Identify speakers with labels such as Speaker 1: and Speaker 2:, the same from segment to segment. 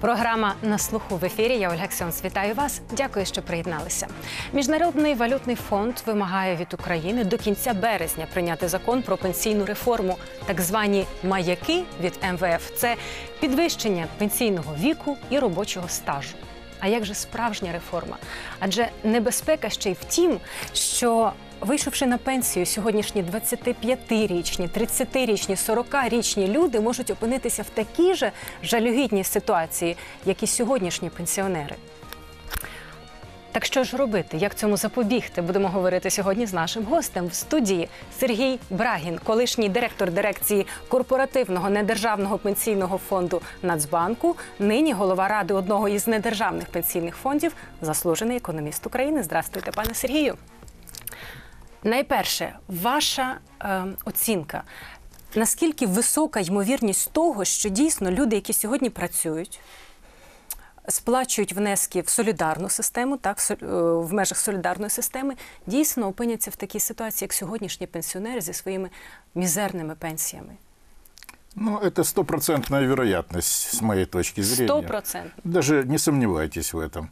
Speaker 1: Програма на слуху в ефірі. Я Ольга Ксьонс. Вітаю вас. Дякую, що приєдналися. Міжнародний валютний фонд вимагає від України до кінця березня прийняти закон про пенсійну реформу, так звані маяки від МВФ. Це підвищення пенсійного віку і робочого стажу. А як же справжня реформа? Адже небезпека ще й в тім, що Вийшовши на пенсію, сьогоднішні 25-річні, 30-річні, 40-річні люди можуть опинитися в такій же жалюгідній ситуації, як і сьогоднішні пенсіонери. Так що ж робити, як цьому запобігти? Будемо говорити сьогодні з нашим гостем в студії Сергій Брагін, колишній директор дирекції корпоративного недержавного пенсійного фонду Нацбанку, нині голова ради одного із недержавних пенсійних фондів, заслужений економіст України. Здравствуйте, пане Сергію. Найперше, ваша е, оцінка. Наскільки висока ймовірність того, що дійсно люди, які сьогодні працюють, сплачують внески в солідарну систему, так е, в межах солідарної системи, дійсно опиняться в такій ситуації, як сьогоднішні пенсіонери зі своїми мізерними пенсіями?
Speaker 2: Ну, это стопроцентная вероятность, с моей точки зрения. Сто процентов. Даже не сумнівайтесь в этом.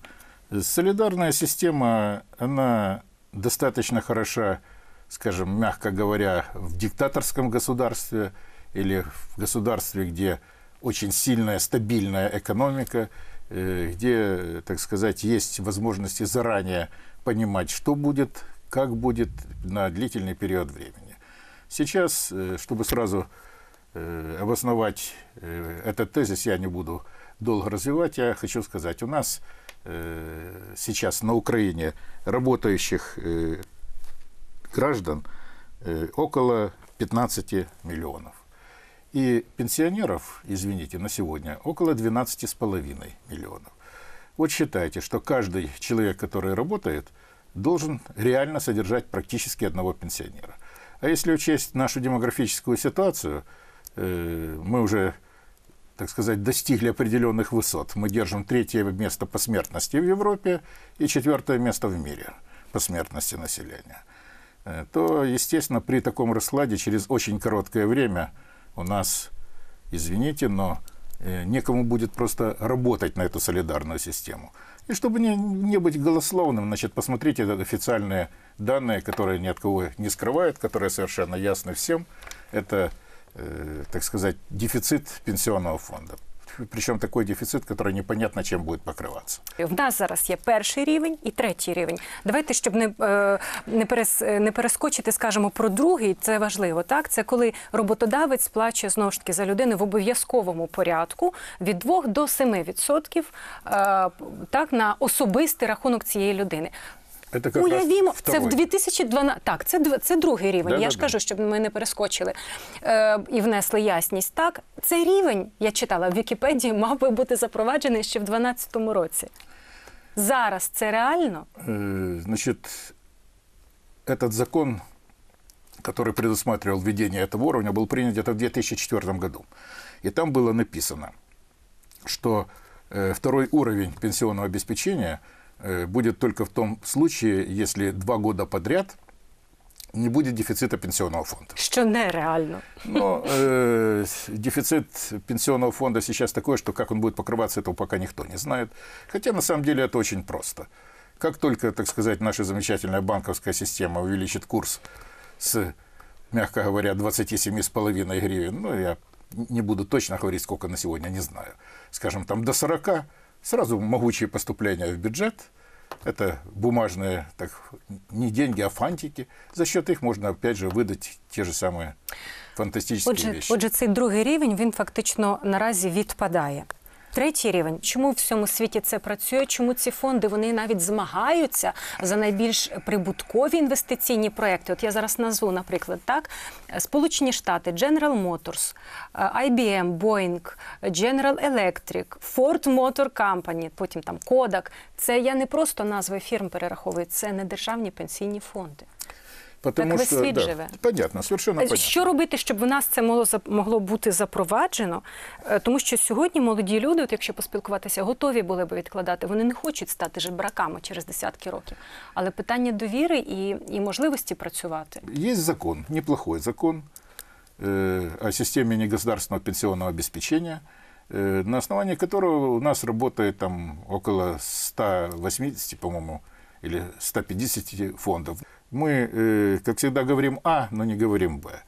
Speaker 2: Солідарна система, она достаточно хороша, скажем, мягко говоря, в диктаторском государстве или в государстве, где очень сильная, стабильная экономика, э, где, так сказать, есть возможности заранее понимать, что будет, как будет на длительный период времени. Сейчас, э, чтобы сразу э, обосновать этот тезис, я не буду долго развивать, я хочу сказать, у нас Э, сейчас на Украине работающих э, граждан э, около 15 миллионов. И пенсионеров, извините, на сегодня около 12,5 миллионов. Вот считайте, что каждый человек, который работает, должен реально содержать практически одного пенсионера. А если учесть нашу демографическую ситуацию, мы уже так сказать, достигли определенных высот. Мы держим третье место по смертности в Европе и четвертое место в мире по смертности населения. Э, то, естественно, при таком раскладе через очень короткое время у нас, извините, но э, некому будет просто работать на эту солидарную систему. И чтобы не, не быть голословным, значит, посмотрите официальные данные, которые ни от кого не скрывают, которые совершенно ясны всем. Это Э, так сказать, дефицит пенсионного фонда. Причому такий дефіцит, який непонятно чим буде покриватися.
Speaker 1: Е, в нас зараз є перший рівень і третій рівень. Давайте, щоб не е, не, перес, е, не перескочити, скажемо про другий, це важливо. Так, це коли роботодавець сплачує знову ж таки за людини в обов'язковому порядку від 2 до 7% відсотків так на особистий рахунок цієї людини.
Speaker 2: Це Уявімо, це в
Speaker 1: 2012... Так, це це другий рівень. Да, я да, ж да. кажу, щоб ми не перескочили е, і внесли ясність. Так, цей рівень, я читала в Вікіпедії, мав би бути запроваджений ще в 2012 році. Зараз це реально?
Speaker 2: Е, значить, этот закон, который предусматривал введение этого уровня, был принят где в 2004 году. И там было написано, что э, второй уровень пенсионного обеспечения – Э, будет только в том случае, если два года подряд не будет дефицита пенсионного фонда.
Speaker 1: Что нереально. Но
Speaker 2: э, дефицит пенсионного фонда сейчас такой, что как он будет покрываться, этого пока никто не знает. Хотя на самом деле это очень просто. Как только, так сказать, наша замечательная банковская система увеличит курс с, мягко говоря, 27,5 гривен, ну, я не буду точно говорить, сколько на сегодня, не знаю, скажем, там до 40, сразу могучие поступления в бюджет, это бумажные, так, не деньги, а фантики. За счет их можно опять же видати ті ж самі фантастичні Отже, речі. Отже,
Speaker 1: цей другий рівень він фактично наразі відпадає. Третій рівень, чому в всьому світі це працює? Чому ці фонди вони навіть змагаються за найбільш прибуткові інвестиційні проекти? От я зараз назву, наприклад, так Сполучені Штати, General Motors, е, IBM, Boeing, General Electric, Ford Motor Company, потім там Kodak. Це я не просто назви фірм перераховую, це не державні пенсійні фонди.
Speaker 2: Потому так весь що, світ да, живе. Понятно, совершенно понятно. Що
Speaker 1: робити, щоб в нас це могло могло бути запроваджено? Е, тому що сьогодні молоді люди, от якщо поспілкуватися, готові були би відкладати. Вони не хочуть стати жебраками через десятки років. Але питання довіри і, і можливості працювати.
Speaker 2: Є закон, неплохой закон э, о системі негосударственного пенсионного обеспечения, э, е, на основании которого у нас работает там около 180, по-моему, или 150 фондів. мы, э, как всегда, говорим А, но не говорим Б.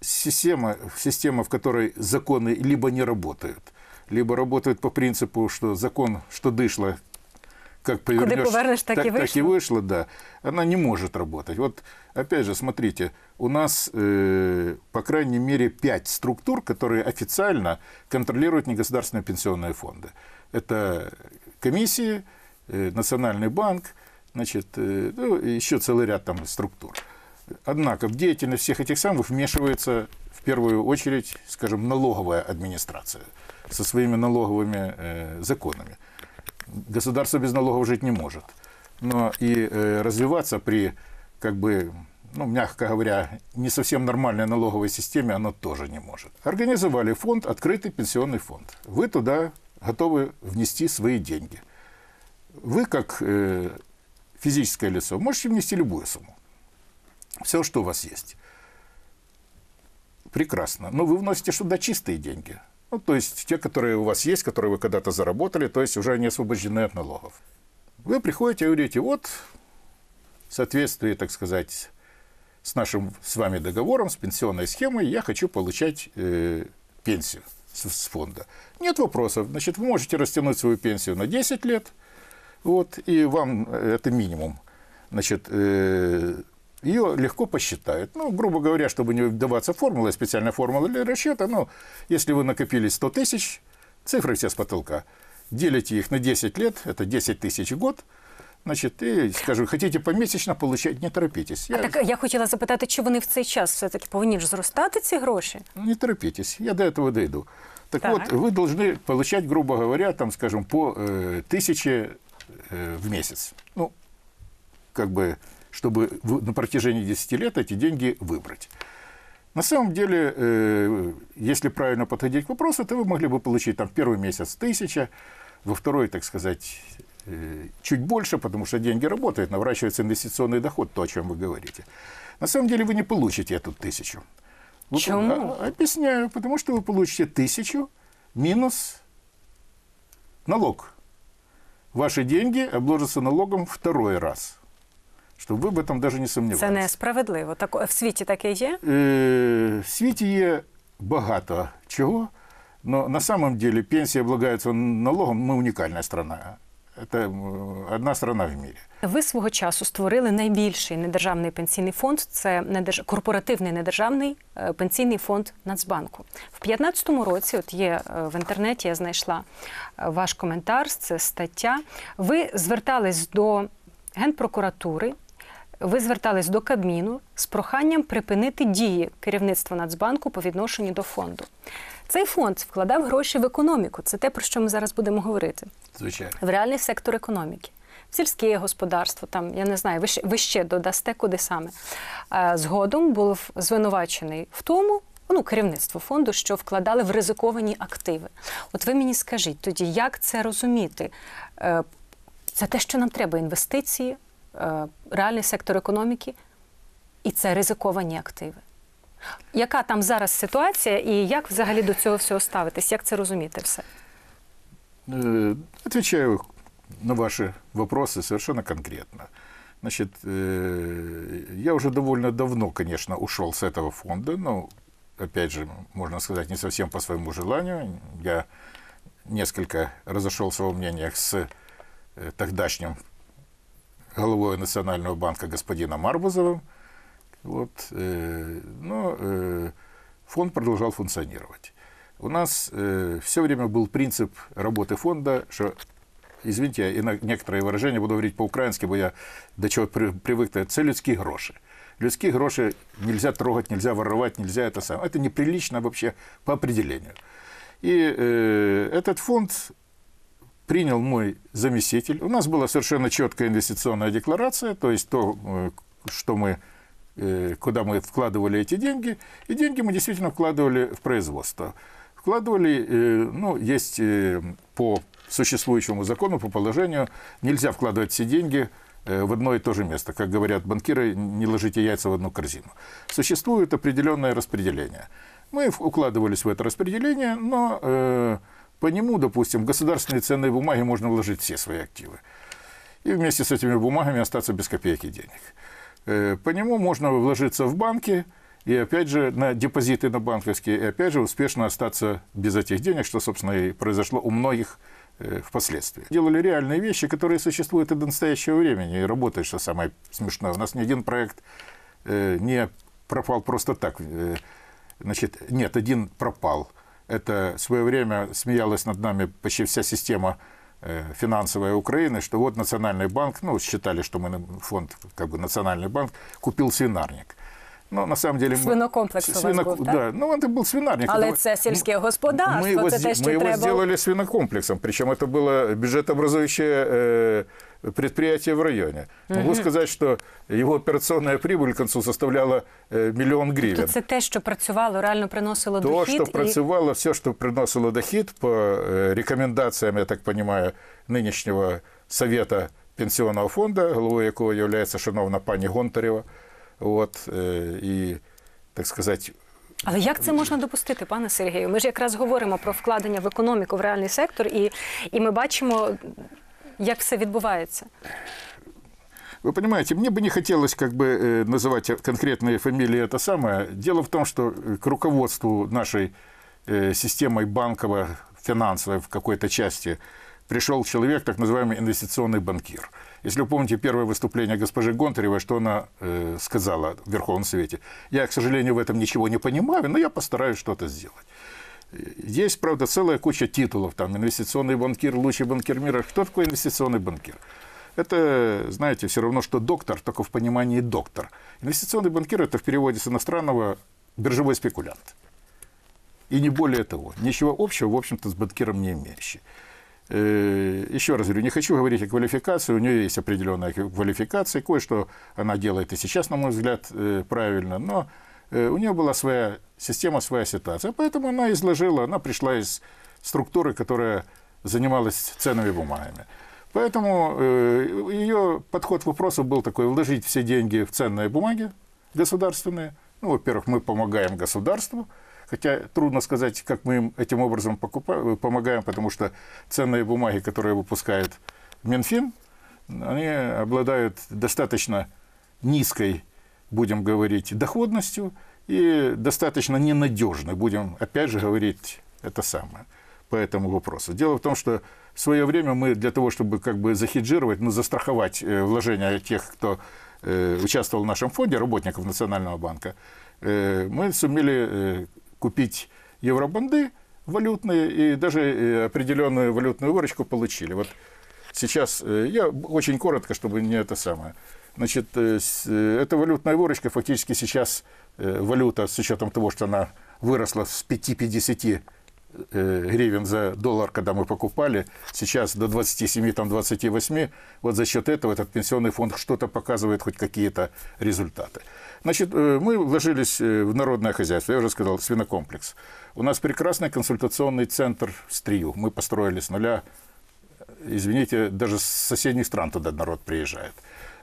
Speaker 2: Система, система, в которой законы либо не работают, либо работают по принципу, что закон, что дышло, как повернешь, повернешь так, так, и вышло. так и вышло, да, она не может работать. Вот опять же, смотрите, у нас, э, по крайней мере, пять структур, которые официально контролируют негосударственные пенсионные фонды. Это комиссии, э, Национальный банк, значит, э, ну, еще целый ряд там структур. Однако в деятельность всех этих самых вмешивается в первую очередь, скажем, налоговая администрация со своими налоговыми э, законами. Государство без налогов жить не может. Но и э, развиваться при, как бы, ну, мягко говоря, не совсем нормальной налоговой системе оно тоже не может. Организовали фонд, открытый пенсионный фонд. Вы туда готовы внести свои деньги. Вы, как э, физическое лицо, можете внести любую сумму. Все, что у вас есть. Прекрасно. Но вы вносите сюда чистые деньги. Ну, то есть те, которые у вас есть, которые вы когда-то заработали, то есть уже они освобождены от налогов. Вы приходите и говорите, вот, в соответствии, так сказать, с нашим с вами договором, с пенсионной схемой, я хочу получать э, пенсию с, с фонда. Нет вопросов. Значит, вы можете растянуть свою пенсию на 10 лет – вот, и вам э, это минимум. Значит, э, ее легко посчитают. Ну, грубо говоря, чтобы не вдаваться формулы, специальная формула для расчета, но если вы накопили 100 тысяч, цифры все с потолка, делите их на 10 лет, это 10 тысяч в год, значит, і скажу, хотіте помісячно получать, не торопитесь. А я... А
Speaker 1: так я хотела запитати, чи вони в цей час все-таки повинні ж зростати ці гроші?
Speaker 2: Не торопитесь, я до этого дойду. Так, так. от, ви повинні получать, грубо говоря, там, скажем, по е, э, тисячі Э, в месяц. Ну, как бы, чтобы на протяжении 10 лет эти деньги выбрать. На самом деле, э, если правильно подходить к вопросу, то вы могли бы получить там первый месяц тысяча, во второй, так сказать, э, чуть больше, потому что деньги работают, наворачивается инвестиционный доход, то, о чем вы говорите. На самом деле вы не получите эту тысячу. Вы, Почему? А, объясняю, потому что вы получите тысячу минус налог ваши деньги обложатся налогом второй раз. чтобы вы в этом даже не сумнівалися. Це
Speaker 1: несправедливо. Так, в світі таке есть?
Speaker 2: Е, в свете есть багато чего, но на самом деле пенсії облагаються налогом, мы уникальная страна. Це одна сторона в мірі.
Speaker 1: Ви свого часу створили найбільший недержавний пенсійний фонд. Це недерж... корпоративний недержавний е, пенсійний фонд Нацбанку. В 15 році, от є е, в інтернеті, я знайшла е, ваш коментар. Це стаття. Ви звертались до генпрокуратури ви звертались до Кабміну з проханням припинити дії керівництва Нацбанку по відношенню до фонду. Цей фонд вкладав гроші в економіку. Це те, про що ми зараз будемо говорити. Звичайно, в реальний сектор економіки, сільське господарство. Там я не знаю, ви ще, ви ще додасте куди саме. Згодом був звинувачений в тому. Ну, керівництво фонду, що вкладали в ризиковані активи. От ви мені скажіть тоді, як це розуміти? Е, це те, що нам треба: інвестиції, реальний сектор економіки, і це ризиковані активи. Яка там зараз ситуація, і як взагалі до цього всього ставитись? Як це розуміти все?
Speaker 2: Отвечаю на ваши вопросы совершенно конкретно. Значит, я уже довольно давно, конечно, ушел с этого фонда, но, опять же, можно сказать, не совсем по своему желанию. Я несколько разошелся во мнениях с э, тогдашним головой Национального банка господина Арбузовым. Вот, э, но э, фонд продолжал функционировать. У нас э, все время был принцип работы фонда, что извините, я некоторые выражения буду говорить по-украински, бо я до чего привык, -то. это людские гроши. Людские гроши нельзя трогать, нельзя воровать, нельзя это самое. Это неприлично вообще по определению. И э, этот фонд принял мой заместитель. У нас была совершенно четкая инвестиционная декларация, то есть то, э, что мы э, куда мы вкладывали эти деньги. И деньги мы действительно вкладывали в производство. Вкладывали, э, ну, есть по существующему закону, по положению, нельзя вкладывать все деньги в одно и то же место. Как говорят банкиры, не ложите яйца в одну корзину. Существует определенное распределение. Мы укладывались в это распределение, но по нему, допустим, в государственные ценные бумаги можно вложить все свои активы. И вместе с этими бумагами остаться без копейки денег. Э, по нему можно вложиться в банки, и опять же на депозиты на банковские, и опять же успешно остаться без этих денег, что, собственно, и произошло у многих э, впоследствии. Делали реальные вещи, которые существуют и до настоящего времени, и работают, что самое смешное. У нас ни один проект э, не пропал просто так. Значит, нет, один пропал это в свое время смеялась над нами почти вся система э, финансовая Украины, что вот Национальный банк, ну, считали, что мы фонд, как бы Национальный банк, купил свинарник. Ну, на самом деле, свинокомплекс свинок... у вас був, так? Да. Ну, это был свинарник. Но это сельское господарство, Мы его його, те, що ми треба... його свинокомплексом, Причем это было бюджетообразующее. Э предприятие в районе. Угу. Могу сказати, що його операційна прибыль к концу составляла э, мільйон гривень. Тобто
Speaker 1: Це те, що працювало, реально приносило То, дохід? То, що і...
Speaker 2: працювало, все, що приносило дохід по э, рекомендаціям, я так розумію, нинішнього совета пенсійного фонду, головою якого є шановна пані Гонтарева. От, і, э, так сказати,
Speaker 1: але як це можна допустити, пане Сергію? Ми ж якраз говоримо про вкладення в економіку в реальний сектор, і і ми бачимо Как все відбувається?
Speaker 2: Вы понимаете, мне бы не хотелось как бы э, называть конкретные фамилии это самое. Дело в том, что э, к руководству нашей э, системой банково-финансовой в какой-то части пришел человек, так называемый инвестиционный банкир. Если вы помните первое выступление госпожи Гонтаревой, что она э, сказала в Верховном Совете, я, к сожалению, в этом ничего не понимаю, но я постараюсь что-то сделать. Есть, правда, целая куча титулов, там, инвестиционный банкир, лучший банкир мира. Кто такой инвестиционный банкир? Это, знаете, все равно, что доктор, только в понимании доктор. Инвестиционный банкир – это в переводе с иностранного биржевой спекулянт. И не более того, ничего общего, в общем-то, с банкиром не имеющий. Э, Еще раз говорю, не хочу говорить о квалификации, у нее есть определенная квалификация, кое-что она делает и сейчас, на мой взгляд, э, правильно, но Э, у нее была своя система, своя ситуация. Поэтому она изложила, она пришла из структуры, которая занималась ценными бумагами. Поэтому э, ее подход к вопросу был такой, вложить все деньги в ценные бумаги государственные. Ну, во-первых, мы помогаем государству, хотя трудно сказать, как мы им этим образом покупаем, помогаем, потому что ценные бумаги, которые выпускает Минфин, они обладают достаточно низкой будем говорить, доходностью и достаточно ненадежной, будем опять же говорить это самое по этому вопросу. Дело в том, что в свое время мы для того, чтобы как бы захеджировать, ну, застраховать э, вложения тех, кто э, участвовал в нашем фонде работников Национального банка, э, мы сумели купить евробанды валютные и даже определенную валютную выручку получили. Вот сейчас я очень коротко, чтобы не это самое. Значит, э, э, эта валютная выручка фактически сейчас э, валюта с учетом того, что она выросла с 5,50 гривен за доллар, когда мы покупали, сейчас до 27, там 28, вот за счет этого этот пенсионный фонд что-то показывает, хоть какие-то результаты. Значит, мы вложились в народное хозяйство, я уже сказал, свинокомплекс. У нас прекрасный консультационный центр в Стрию, мы построили с нуля, извините, даже с соседних стран туда народ приезжает.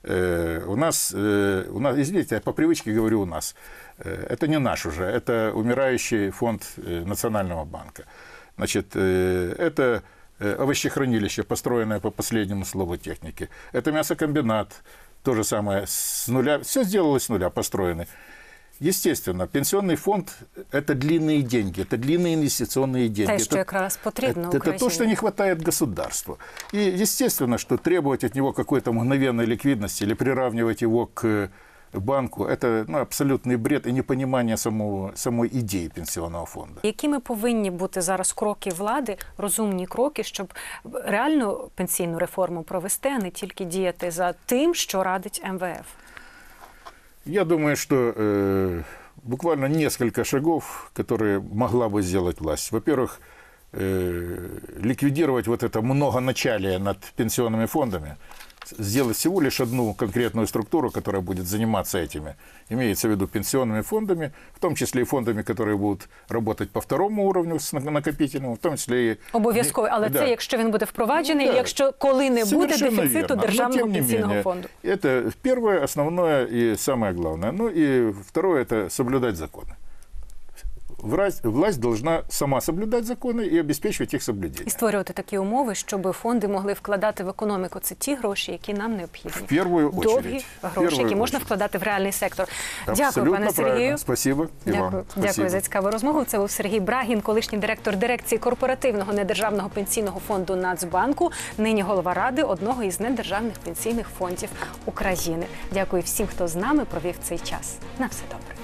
Speaker 2: Э, у нас, э, у нас, извините, я по привычке говорю у нас, э, это не наш уже, это умирающий фонд Национального банка. Значит, это овощехранилище, построенное по последнему слову техники. Это мясокомбинат, то же самое с нуля, все сделалось с нуля, построены. Естественно, пенсионный фонд – это длинные деньги, это длинные инвестиционные деньги. Те, это, что
Speaker 1: якраз э, потребно это, это то, что не
Speaker 2: хватает государству. И естественно, что требовать от него какой-то мгновенной ликвидности или приравнивать его к э, банку – это ну, абсолютний бред і непонімання самого самої ідеї пенсіонного фонду.
Speaker 1: Якими повинні бути зараз кроки влади, розумні кроки, щоб реально пенсійну реформу провести, а не тільки діяти за тим, що радить МВФ.
Speaker 2: Я думаю, что э, буквально несколько шагов, которые могла бы сделать власть. Во-первых, э, ликвидировать вот это многоначалие над пенсионными фондами. сделать всего лишь одну конкретную структуру, которая будет заниматься этими. Имеется в виду пенсионными фондами, в том числе и фондами, которые будут работать по второму уровню с накопительним, в тому числі і...
Speaker 1: обов'язково, але да. це якщо він буде впроваджений, ну да. якщо коли не буде дефіциту верно. Ну, державного Но, пенсійного менее,
Speaker 2: Это первое, основное и самое главное. Ну и второе это соблюдать законы власть, власть должна сама соблюдати закони і обезпечувати їх соблюдення. І створювати такі
Speaker 1: умови, щоб фонди могли вкладати в економіку. Це ті гроші, які нам необхідні. В
Speaker 2: першу Довгі гроші, які очередь. можна
Speaker 1: вкладати в реальний сектор. Абсолютно Дякую, пане Сергію.
Speaker 2: Спасибо. І Дякую. Вам. Дякую за
Speaker 1: цікаву розмову. Це був Сергій Брагін, колишній директор дирекції корпоративного недержавного пенсійного фонду Нацбанку. Нині голова ради одного із недержавних пенсійних фондів України. Дякую всім, хто з нами провів цей час. На все добре.